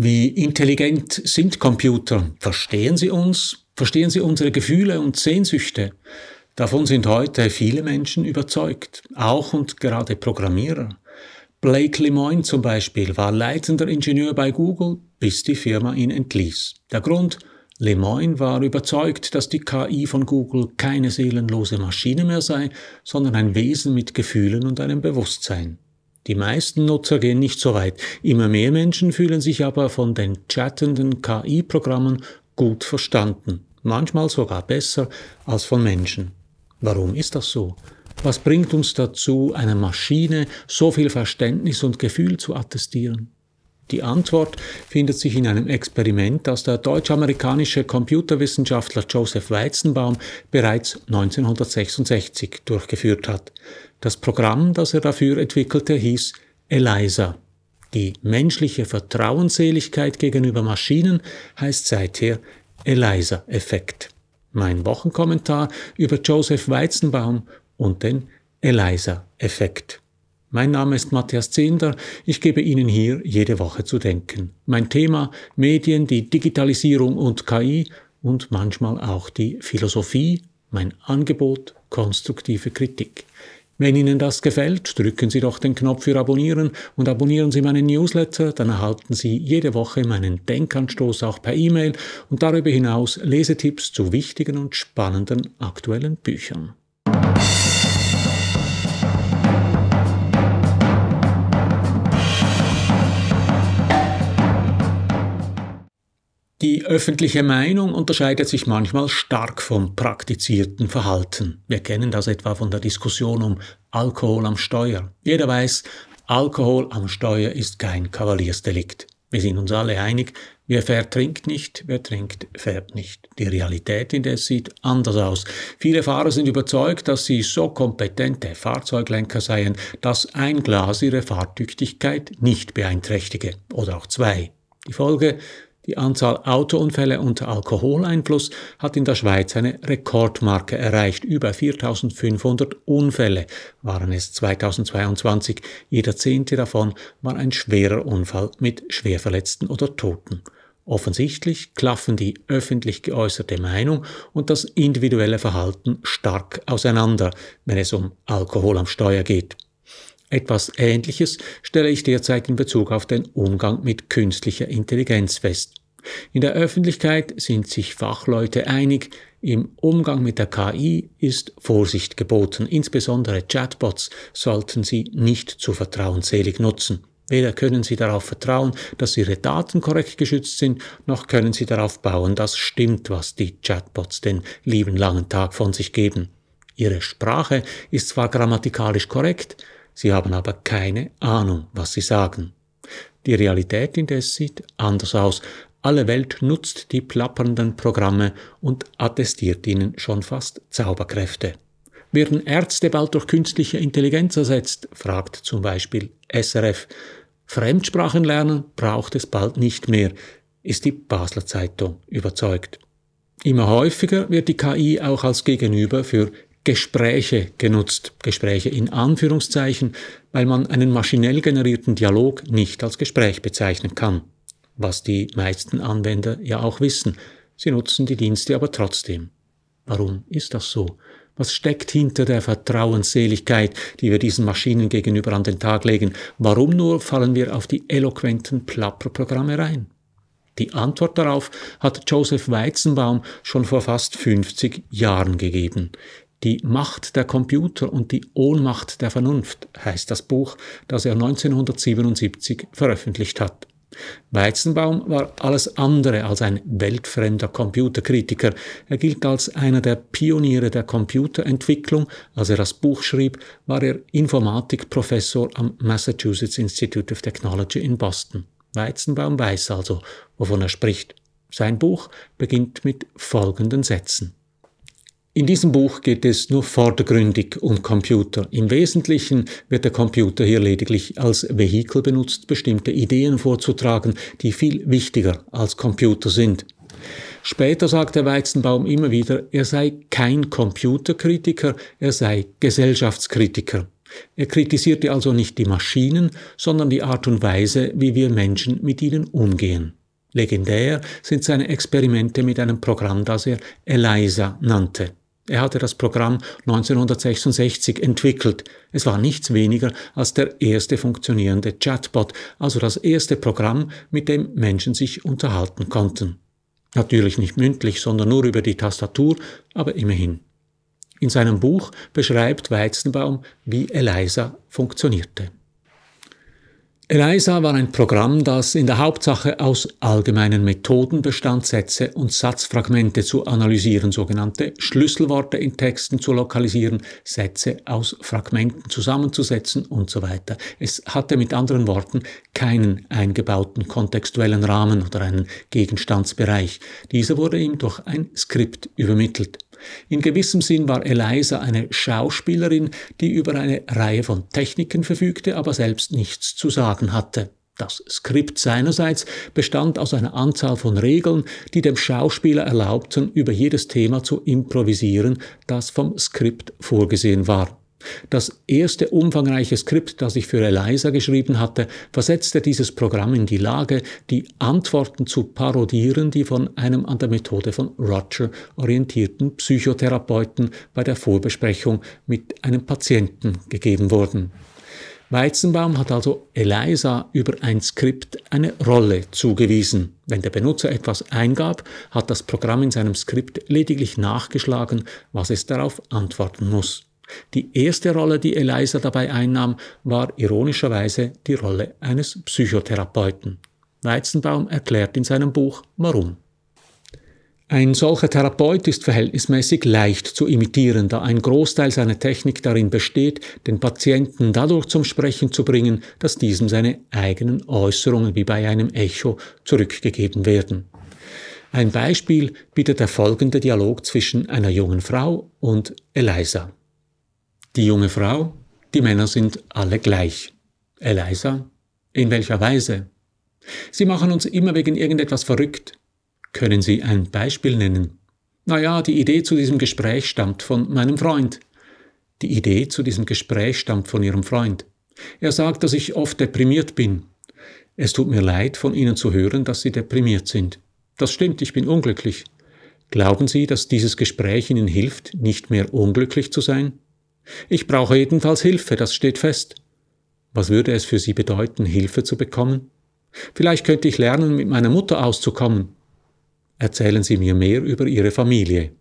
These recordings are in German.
Wie intelligent sind Computer? Verstehen sie uns? Verstehen sie unsere Gefühle und Sehnsüchte? Davon sind heute viele Menschen überzeugt, auch und gerade Programmierer. Blake Lemoyne zum Beispiel war leitender Ingenieur bei Google, bis die Firma ihn entließ. Der Grund? Lemoyne war überzeugt, dass die KI von Google keine seelenlose Maschine mehr sei, sondern ein Wesen mit Gefühlen und einem Bewusstsein. Die meisten Nutzer gehen nicht so weit. Immer mehr Menschen fühlen sich aber von den chattenden KI-Programmen gut verstanden. Manchmal sogar besser als von Menschen. Warum ist das so? Was bringt uns dazu, einer Maschine so viel Verständnis und Gefühl zu attestieren? Die Antwort findet sich in einem Experiment, das der deutsch-amerikanische Computerwissenschaftler Joseph Weizenbaum bereits 1966 durchgeführt hat. Das Programm, das er dafür entwickelte, hieß ELISA. Die menschliche Vertrauensseligkeit gegenüber Maschinen heißt seither ELISA-Effekt. Mein Wochenkommentar über Joseph Weizenbaum und den ELISA-Effekt. Mein Name ist Matthias Zehnder. Ich gebe Ihnen hier jede Woche zu denken. Mein Thema Medien, die Digitalisierung und KI und manchmal auch die Philosophie. Mein Angebot konstruktive Kritik. Wenn Ihnen das gefällt, drücken Sie doch den Knopf für Abonnieren und abonnieren Sie meinen Newsletter, dann erhalten Sie jede Woche meinen Denkanstoß auch per E-Mail und darüber hinaus Lesetipps zu wichtigen und spannenden aktuellen Büchern. Die öffentliche Meinung unterscheidet sich manchmal stark vom praktizierten Verhalten. Wir kennen das etwa von der Diskussion um Alkohol am Steuer. Jeder weiß, Alkohol am Steuer ist kein Kavaliersdelikt. Wir sind uns alle einig, wer fährt, trinkt nicht, wer trinkt, fährt nicht. Die Realität indes sieht anders aus. Viele Fahrer sind überzeugt, dass sie so kompetente Fahrzeuglenker seien, dass ein Glas ihre Fahrtüchtigkeit nicht beeinträchtige oder auch zwei. Die Folge die Anzahl Autounfälle unter Alkoholeinfluss hat in der Schweiz eine Rekordmarke erreicht. Über 4500 Unfälle waren es 2022. Jeder zehnte davon war ein schwerer Unfall mit Schwerverletzten oder Toten. Offensichtlich klaffen die öffentlich geäußerte Meinung und das individuelle Verhalten stark auseinander, wenn es um Alkohol am Steuer geht. Etwas Ähnliches stelle ich derzeit in Bezug auf den Umgang mit künstlicher Intelligenz fest. In der Öffentlichkeit sind sich Fachleute einig, im Umgang mit der KI ist Vorsicht geboten, insbesondere Chatbots sollten sie nicht zu vertrauensselig nutzen. Weder können Sie darauf vertrauen, dass Ihre Daten korrekt geschützt sind, noch können Sie darauf bauen, dass stimmt, was die Chatbots den lieben langen Tag von sich geben. Ihre Sprache ist zwar grammatikalisch korrekt, Sie haben aber keine Ahnung, was sie sagen. Die Realität indes sieht anders aus. Alle Welt nutzt die plappernden Programme und attestiert ihnen schon fast Zauberkräfte. Werden Ärzte bald durch künstliche Intelligenz ersetzt? fragt zum Beispiel SRF. Fremdsprachen lernen braucht es bald nicht mehr, ist die Basler Zeitung überzeugt. Immer häufiger wird die KI auch als Gegenüber für Gespräche genutzt. Gespräche in Anführungszeichen, weil man einen maschinell generierten Dialog nicht als Gespräch bezeichnen kann. Was die meisten Anwender ja auch wissen. Sie nutzen die Dienste aber trotzdem. Warum ist das so? Was steckt hinter der Vertrauensseligkeit, die wir diesen Maschinen gegenüber an den Tag legen? Warum nur fallen wir auf die eloquenten Plapperprogramme rein? Die Antwort darauf hat Joseph Weizenbaum schon vor fast 50 Jahren gegeben. Die Macht der Computer und die Ohnmacht der Vernunft heißt das Buch, das er 1977 veröffentlicht hat. Weizenbaum war alles andere als ein weltfremder Computerkritiker. Er gilt als einer der Pioniere der Computerentwicklung. Als er das Buch schrieb, war er Informatikprofessor am Massachusetts Institute of Technology in Boston. Weizenbaum weiß also, wovon er spricht. Sein Buch beginnt mit folgenden Sätzen. In diesem Buch geht es nur vordergründig um Computer. Im Wesentlichen wird der Computer hier lediglich als Vehikel benutzt, bestimmte Ideen vorzutragen, die viel wichtiger als Computer sind. Später sagt der Weizenbaum immer wieder, er sei kein Computerkritiker, er sei Gesellschaftskritiker. Er kritisierte also nicht die Maschinen, sondern die Art und Weise, wie wir Menschen mit ihnen umgehen. Legendär sind seine Experimente mit einem Programm, das er ELISA nannte. Er hatte das Programm 1966 entwickelt. Es war nichts weniger als der erste funktionierende Chatbot, also das erste Programm, mit dem Menschen sich unterhalten konnten. Natürlich nicht mündlich, sondern nur über die Tastatur, aber immerhin. In seinem Buch beschreibt Weizenbaum, wie Eliza funktionierte. ELISA war ein Programm, das in der Hauptsache aus allgemeinen Methoden bestand, Sätze und Satzfragmente zu analysieren, sogenannte Schlüsselworte in Texten zu lokalisieren, Sätze aus Fragmenten zusammenzusetzen und so weiter. Es hatte mit anderen Worten keinen eingebauten kontextuellen Rahmen oder einen Gegenstandsbereich. Dieser wurde ihm durch ein Skript übermittelt. In gewissem Sinn war Eliza eine Schauspielerin, die über eine Reihe von Techniken verfügte, aber selbst nichts zu sagen hatte. Das Skript seinerseits bestand aus einer Anzahl von Regeln, die dem Schauspieler erlaubten, über jedes Thema zu improvisieren, das vom Skript vorgesehen war. Das erste umfangreiche Skript, das ich für Eliza geschrieben hatte, versetzte dieses Programm in die Lage, die Antworten zu parodieren, die von einem an der Methode von Roger orientierten Psychotherapeuten bei der Vorbesprechung mit einem Patienten gegeben wurden. Weizenbaum hat also Eliza über ein Skript eine Rolle zugewiesen. Wenn der Benutzer etwas eingab, hat das Programm in seinem Skript lediglich nachgeschlagen, was es darauf antworten muss. Die erste Rolle, die Eliza dabei einnahm, war ironischerweise die Rolle eines Psychotherapeuten. Weizenbaum erklärt in seinem Buch Warum. Ein solcher Therapeut ist verhältnismäßig leicht zu imitieren, da ein Großteil seiner Technik darin besteht, den Patienten dadurch zum Sprechen zu bringen, dass diesem seine eigenen Äußerungen wie bei einem Echo zurückgegeben werden. Ein Beispiel bietet der folgende Dialog zwischen einer jungen Frau und Eliza. Die junge Frau, die Männer sind alle gleich. Eliza, in welcher Weise? Sie machen uns immer wegen irgendetwas verrückt. Können Sie ein Beispiel nennen? Naja, die Idee zu diesem Gespräch stammt von meinem Freund. Die Idee zu diesem Gespräch stammt von Ihrem Freund. Er sagt, dass ich oft deprimiert bin. Es tut mir leid, von Ihnen zu hören, dass Sie deprimiert sind. Das stimmt, ich bin unglücklich. Glauben Sie, dass dieses Gespräch Ihnen hilft, nicht mehr unglücklich zu sein? Ich brauche jedenfalls Hilfe, das steht fest. Was würde es für sie bedeuten, Hilfe zu bekommen? Vielleicht könnte ich lernen, mit meiner Mutter auszukommen. Erzählen Sie mir mehr über Ihre Familie.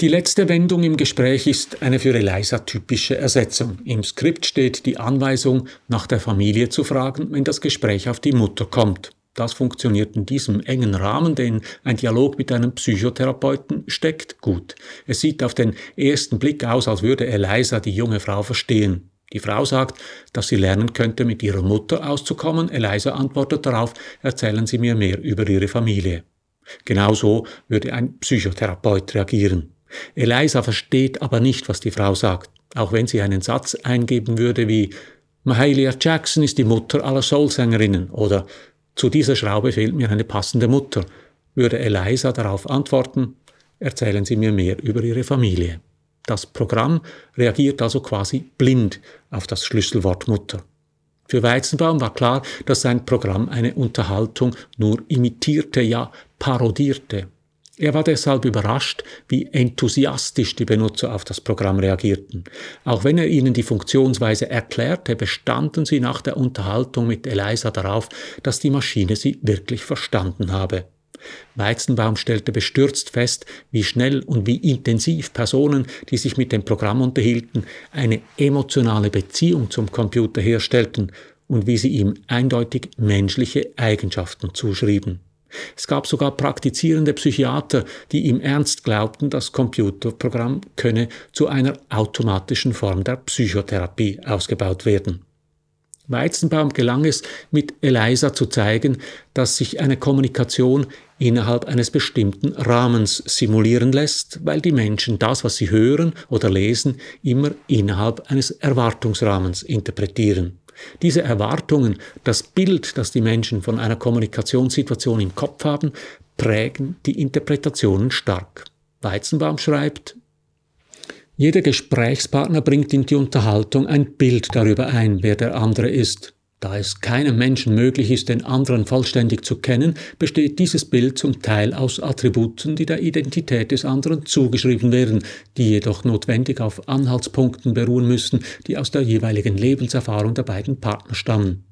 Die letzte Wendung im Gespräch ist eine für Eliza typische Ersetzung. Im Skript steht die Anweisung, nach der Familie zu fragen, wenn das Gespräch auf die Mutter kommt. Das funktioniert in diesem engen Rahmen, den ein Dialog mit einem Psychotherapeuten steckt, gut. Es sieht auf den ersten Blick aus, als würde Eliza die junge Frau verstehen. Die Frau sagt, dass sie lernen könnte, mit ihrer Mutter auszukommen. Eliza antwortet darauf, erzählen Sie mir mehr über Ihre Familie. Genauso würde ein Psychotherapeut reagieren. Eliza versteht aber nicht, was die Frau sagt, auch wenn sie einen Satz eingeben würde wie Mahalia Jackson ist die Mutter aller Soulsängerinnen oder zu dieser Schraube fehlt mir eine passende Mutter. Würde Eliza darauf antworten, erzählen Sie mir mehr über Ihre Familie. Das Programm reagiert also quasi blind auf das Schlüsselwort Mutter. Für Weizenbaum war klar, dass sein Programm eine Unterhaltung nur imitierte, ja parodierte. Er war deshalb überrascht, wie enthusiastisch die Benutzer auf das Programm reagierten. Auch wenn er ihnen die Funktionsweise erklärte, bestanden sie nach der Unterhaltung mit Eliza darauf, dass die Maschine sie wirklich verstanden habe. Weizenbaum stellte bestürzt fest, wie schnell und wie intensiv Personen, die sich mit dem Programm unterhielten, eine emotionale Beziehung zum Computer herstellten und wie sie ihm eindeutig menschliche Eigenschaften zuschrieben. Es gab sogar praktizierende Psychiater, die im ernst glaubten, das Computerprogramm könne zu einer automatischen Form der Psychotherapie ausgebaut werden. Weizenbaum gelang es, mit Eliza zu zeigen, dass sich eine Kommunikation innerhalb eines bestimmten Rahmens simulieren lässt, weil die Menschen das, was sie hören oder lesen, immer innerhalb eines Erwartungsrahmens interpretieren. Diese Erwartungen, das Bild, das die Menschen von einer Kommunikationssituation im Kopf haben, prägen die Interpretationen stark. Weizenbaum schreibt, jeder Gesprächspartner bringt in die Unterhaltung ein Bild darüber ein, wer der andere ist. Da es keinem Menschen möglich ist, den anderen vollständig zu kennen, besteht dieses Bild zum Teil aus Attributen, die der Identität des anderen zugeschrieben werden, die jedoch notwendig auf Anhaltspunkten beruhen müssen, die aus der jeweiligen Lebenserfahrung der beiden Partner stammen.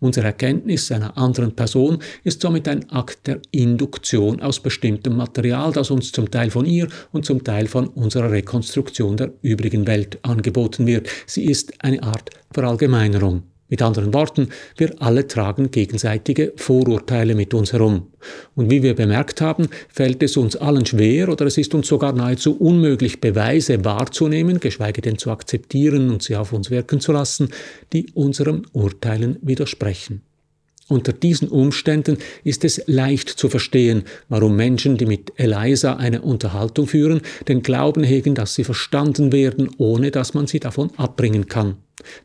Unsere Erkenntnis einer anderen Person ist somit ein Akt der Induktion aus bestimmtem Material, das uns zum Teil von ihr und zum Teil von unserer Rekonstruktion der übrigen Welt angeboten wird. Sie ist eine Art Verallgemeinerung. Mit anderen Worten, wir alle tragen gegenseitige Vorurteile mit uns herum. Und wie wir bemerkt haben, fällt es uns allen schwer oder es ist uns sogar nahezu unmöglich, Beweise wahrzunehmen, geschweige denn zu akzeptieren und sie auf uns wirken zu lassen, die unseren Urteilen widersprechen. Unter diesen Umständen ist es leicht zu verstehen, warum Menschen, die mit Eliza eine Unterhaltung führen, den Glauben hegen, dass sie verstanden werden, ohne dass man sie davon abbringen kann.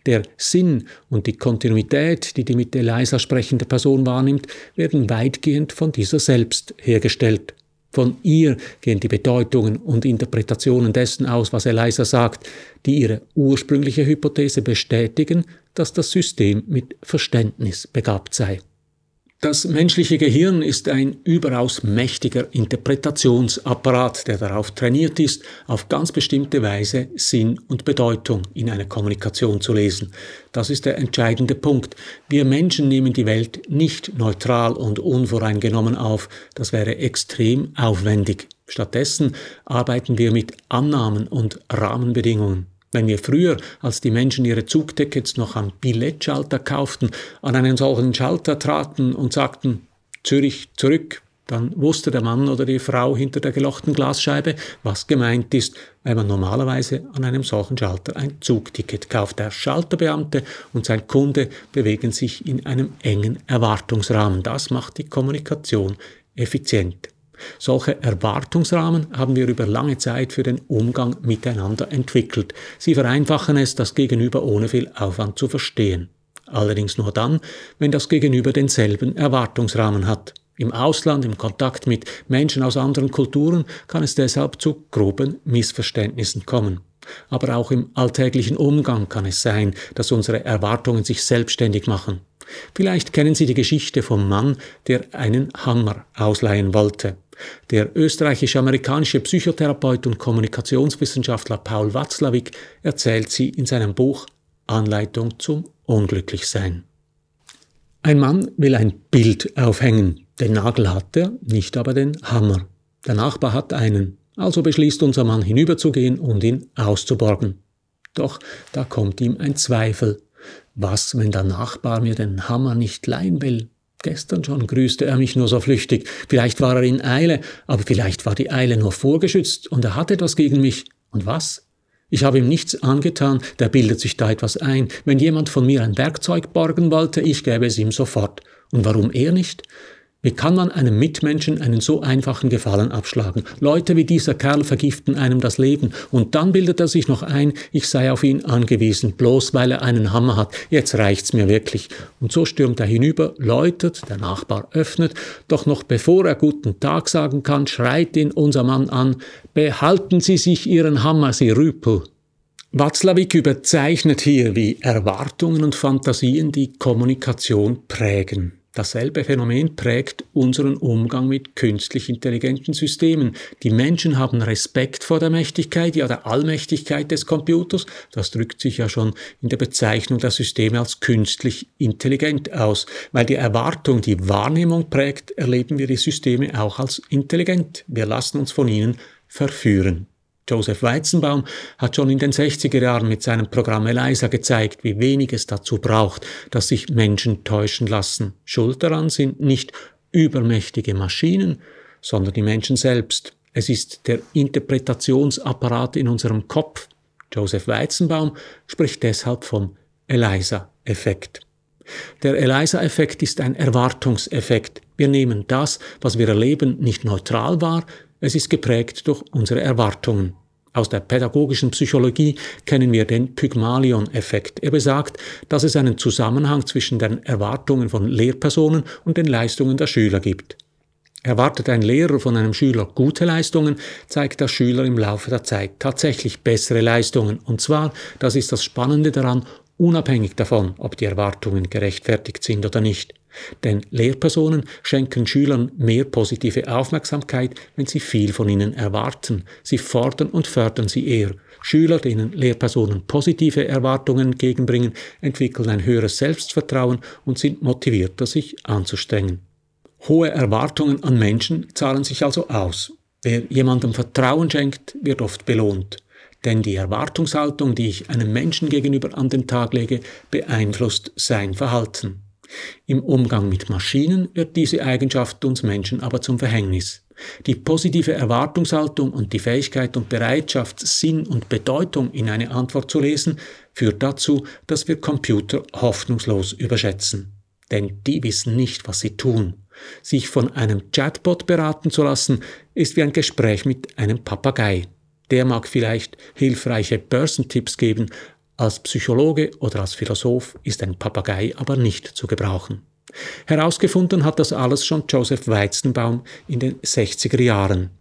Der Sinn und die Kontinuität, die die mit Eliza sprechende Person wahrnimmt, werden weitgehend von dieser selbst hergestellt. Von ihr gehen die Bedeutungen und Interpretationen dessen aus, was Eliza sagt, die ihre ursprüngliche Hypothese bestätigen dass das System mit Verständnis begabt sei. Das menschliche Gehirn ist ein überaus mächtiger Interpretationsapparat, der darauf trainiert ist, auf ganz bestimmte Weise Sinn und Bedeutung in einer Kommunikation zu lesen. Das ist der entscheidende Punkt. Wir Menschen nehmen die Welt nicht neutral und unvoreingenommen auf. Das wäre extrem aufwendig. Stattdessen arbeiten wir mit Annahmen und Rahmenbedingungen. Wenn wir früher, als die Menschen ihre Zugtickets noch am Billettschalter kauften, an einen solchen Schalter traten und sagten Zürich zurück, dann wusste der Mann oder die Frau hinter der gelochten Glasscheibe, was gemeint ist, weil man normalerweise an einem solchen Schalter ein Zugticket kauft. Der Schalterbeamte und sein Kunde bewegen sich in einem engen Erwartungsrahmen. Das macht die Kommunikation effizient. Solche Erwartungsrahmen haben wir über lange Zeit für den Umgang miteinander entwickelt. Sie vereinfachen es, das Gegenüber ohne viel Aufwand zu verstehen. Allerdings nur dann, wenn das Gegenüber denselben Erwartungsrahmen hat. Im Ausland, im Kontakt mit Menschen aus anderen Kulturen kann es deshalb zu groben Missverständnissen kommen. Aber auch im alltäglichen Umgang kann es sein, dass unsere Erwartungen sich selbstständig machen. Vielleicht kennen Sie die Geschichte vom Mann, der einen Hammer ausleihen wollte. Der österreichisch-amerikanische Psychotherapeut und Kommunikationswissenschaftler Paul Watzlawick erzählt sie in seinem Buch Anleitung zum Unglücklichsein. Ein Mann will ein Bild aufhängen. Den Nagel hat er, nicht aber den Hammer. Der Nachbar hat einen, also beschließt unser Mann hinüberzugehen und ihn auszuborgen. Doch da kommt ihm ein Zweifel. Was, wenn der Nachbar mir den Hammer nicht leihen will? Gestern schon grüßte er mich nur so flüchtig, vielleicht war er in Eile, aber vielleicht war die Eile nur vorgeschützt und er hat etwas gegen mich. Und was? Ich habe ihm nichts angetan, der bildet sich da etwas ein. Wenn jemand von mir ein Werkzeug borgen wollte, ich gäbe es ihm sofort. Und warum er nicht? Wie kann man einem Mitmenschen einen so einfachen Gefallen abschlagen? Leute wie dieser Kerl vergiften einem das Leben und dann bildet er sich noch ein, ich sei auf ihn angewiesen, bloß weil er einen Hammer hat. Jetzt reicht's mir wirklich. Und so stürmt er hinüber, läutet, der Nachbar öffnet, doch noch bevor er guten Tag sagen kann, schreit ihn unser Mann an, behalten Sie sich Ihren Hammer, Sie Rüpel. Watzlawick überzeichnet hier, wie Erwartungen und Fantasien die Kommunikation prägen. Dasselbe Phänomen prägt unseren Umgang mit künstlich intelligenten Systemen. Die Menschen haben Respekt vor der Mächtigkeit, ja der Allmächtigkeit des Computers. Das drückt sich ja schon in der Bezeichnung der Systeme als künstlich intelligent aus. Weil die Erwartung, die Wahrnehmung prägt, erleben wir die Systeme auch als intelligent. Wir lassen uns von ihnen verführen. Joseph Weizenbaum hat schon in den 60er Jahren mit seinem Programm ELISA gezeigt, wie wenig es dazu braucht, dass sich Menschen täuschen lassen. Schuld daran sind nicht übermächtige Maschinen, sondern die Menschen selbst. Es ist der Interpretationsapparat in unserem Kopf. Joseph Weizenbaum spricht deshalb vom ELISA-Effekt. Der ELISA-Effekt ist ein Erwartungseffekt. Wir nehmen das, was wir erleben, nicht neutral wahr, es ist geprägt durch unsere Erwartungen. Aus der pädagogischen Psychologie kennen wir den Pygmalion-Effekt. Er besagt, dass es einen Zusammenhang zwischen den Erwartungen von Lehrpersonen und den Leistungen der Schüler gibt. Erwartet ein Lehrer von einem Schüler gute Leistungen, zeigt der Schüler im Laufe der Zeit tatsächlich bessere Leistungen. Und zwar, das ist das Spannende daran, unabhängig davon, ob die Erwartungen gerechtfertigt sind oder nicht. Denn Lehrpersonen schenken Schülern mehr positive Aufmerksamkeit, wenn sie viel von ihnen erwarten. Sie fordern und fördern sie eher. Schüler, denen Lehrpersonen positive Erwartungen entgegenbringen, entwickeln ein höheres Selbstvertrauen und sind motivierter, sich anzustrengen. Hohe Erwartungen an Menschen zahlen sich also aus. Wer jemandem Vertrauen schenkt, wird oft belohnt. Denn die Erwartungshaltung, die ich einem Menschen gegenüber an den Tag lege, beeinflusst sein Verhalten. Im Umgang mit Maschinen wird diese Eigenschaft uns Menschen aber zum Verhängnis. Die positive Erwartungshaltung und die Fähigkeit und Bereitschaft, Sinn und Bedeutung in eine Antwort zu lesen, führt dazu, dass wir Computer hoffnungslos überschätzen. Denn die wissen nicht, was sie tun. Sich von einem Chatbot beraten zu lassen, ist wie ein Gespräch mit einem Papagei. Der mag vielleicht hilfreiche Börsentipps geben, als Psychologe oder als Philosoph ist ein Papagei aber nicht zu gebrauchen. Herausgefunden hat das alles schon Joseph Weizenbaum in den 60er Jahren.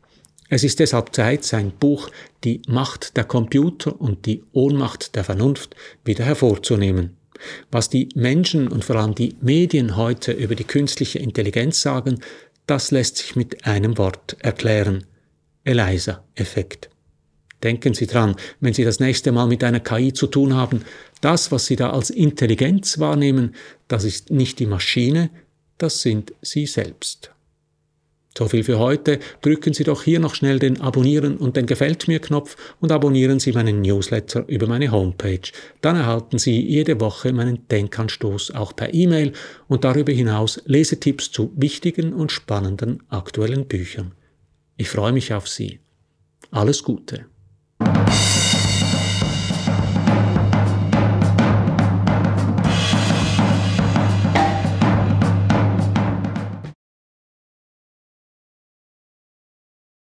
Es ist deshalb Zeit, sein Buch Die Macht der Computer und die Ohnmacht der Vernunft wieder hervorzunehmen. Was die Menschen und vor allem die Medien heute über die künstliche Intelligenz sagen, das lässt sich mit einem Wort erklären. Eliza-Effekt. Denken Sie dran, wenn Sie das nächste Mal mit einer KI zu tun haben, das, was Sie da als Intelligenz wahrnehmen, das ist nicht die Maschine, das sind Sie selbst. So viel für heute. Drücken Sie doch hier noch schnell den Abonnieren und den Gefällt mir Knopf und abonnieren Sie meinen Newsletter über meine Homepage. Dann erhalten Sie jede Woche meinen Denkanstoß auch per E-Mail und darüber hinaus Lesetipps zu wichtigen und spannenden aktuellen Büchern. Ich freue mich auf Sie. Alles Gute.